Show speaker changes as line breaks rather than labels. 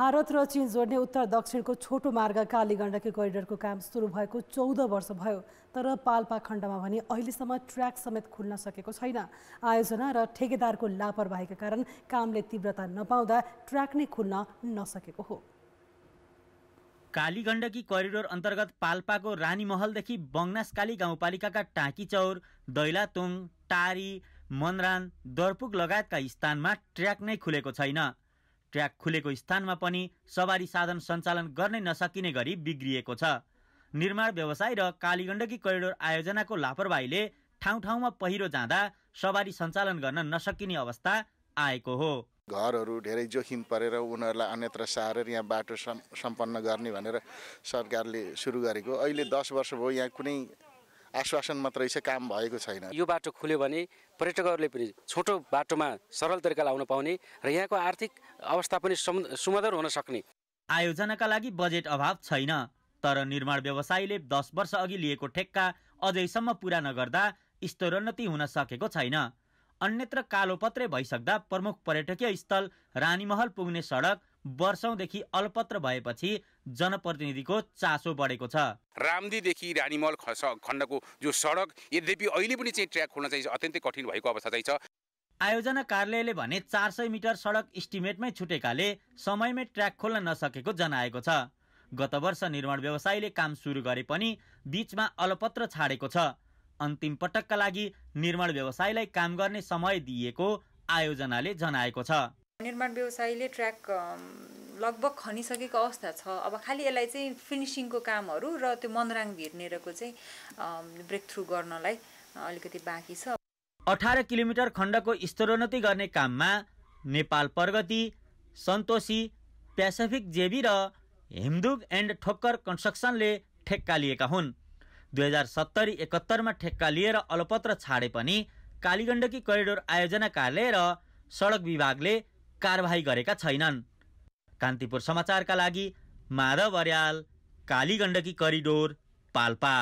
भारत र चीन जोड्ने उत्तर दक्षिणको छोटो मार्ग काली गण्डकी काम सुरु भएको चौध वर्ष भयो तर पाल्पा खण्डमा भने अहिलेसम्म ट्र्याक समेत खुल्न सकेको छैन आयोजना र ठेकेदारको लापरवाहीका कारण कामले तीव्रता नपाउँदा ट्र्याक नै खुल्न नसकेको हो काली गण्डकी करिडोर अन्तर्गत पाल्पाको महलदेखि बङ्नासकाली गाउँपालिकाका टाँकीचौर दैलातुङ टारी मनरान दर्पुक लगायतका स्थानमा ट्र्याक नै खुलेको छैन ट्र्याक खुलेको स्थानमा पनि सवारी साधन सञ्चालन गर्नै नसकिने गरी बिग्रिएको छ निर्माण व्यवसाय र कालीगण्डकी करिडोर आयोजनाको लापरवाहीले ठाउँ ठाउँमा पहिरो जाँदा सवारी सञ्चालन गर्न नसकिने अवस्था आएको हो घरहरू धेरै जोखिम परेर उनीहरूलाई अन्यत्र सारेर यहाँ बाटो सम्पन्न गर्ने भनेर सरकारले सुरु गरेको अहिले दस वर्ष भयो यहाँ कुनै आश्वासन मात्रै छ काम भएको छैन यो बाटो खुल्यो भने पर्यटकहरूले पनि छोटो बाटोमा सरल तरिकाले आउन पाउने र यहाँको आर्थिक अवस्था पनि सुमधुर हुन सक्ने आयोजनाका लागि बजेट अभाव छैन तर निर्माण व्यवसायीले दस वर्ष अघि लिएको ठेक्का अझैसम्म पुरा नगर्दा स्तरोन्नति हुन सकेको छैन अन्यत्र कालोपत्रे भइसक्दा प्रमुख पर्यटकीय स्थल रानीमहल पुग्ने सडक वर्षौंदेखि अल्पत्र भएपछि जनप्रतिनिधिको चासो बढेको छ रामदीदेखि रानीमल खण्डको जो सडक यद्यपि अहिले पनि चाहिँ ट्र्याक खोल्न चाहिँ अत्यन्तै कठिन भएको अवस्था चाहिँ छ आयोजना कार्यालयले भने चार सय मिटर सडक इस्टिमेटमै छुटेकाले समयमै ट्र्याक खोल्न नसकेको जनाएको छ गत वर्ष निर्माण व्यवसायीले काम सुरु गरे पनि बीचमा अलपत्र छाडेको छ अन्तिम पटकका लागि निर्माण व्यवसायलाई काम गर्ने समय दिएको आयोजनाले जनाएको छ निर्माण व्यवसायले ट्र्याक लगभग खनिसकेको अवस्था छ अब खालि यसलाई चाहिँ फिनिसिङको कामहरू र त्यो मनराङ भिर्नेरको चाहिँ ब्रेक थ्रु गर्नलाई अलिकति बाँकी छ अठार किलोमिटर खण्डको स्तरोन्नति गर्ने काममा नेपाल प्रगति सन्तोषी पेसिफिक जेबी र हिमदुग एन्ड ठोक्कर कन्स्ट्रक्सनले ठेक्का लिएका हुन् दुई हजार सत्तरी एकहत्तरमा ठेक्का लिएर अलपत्र छाडे पनि कालीगण्डकी करिडोर आयोजना कार्यालय र सडक विभागले कारवाही गरेका छैनन् कान्तिपुर समाचारका लागि माधव अर्याल कालीगण्डकी गण्डकी करिडोर पाल्पा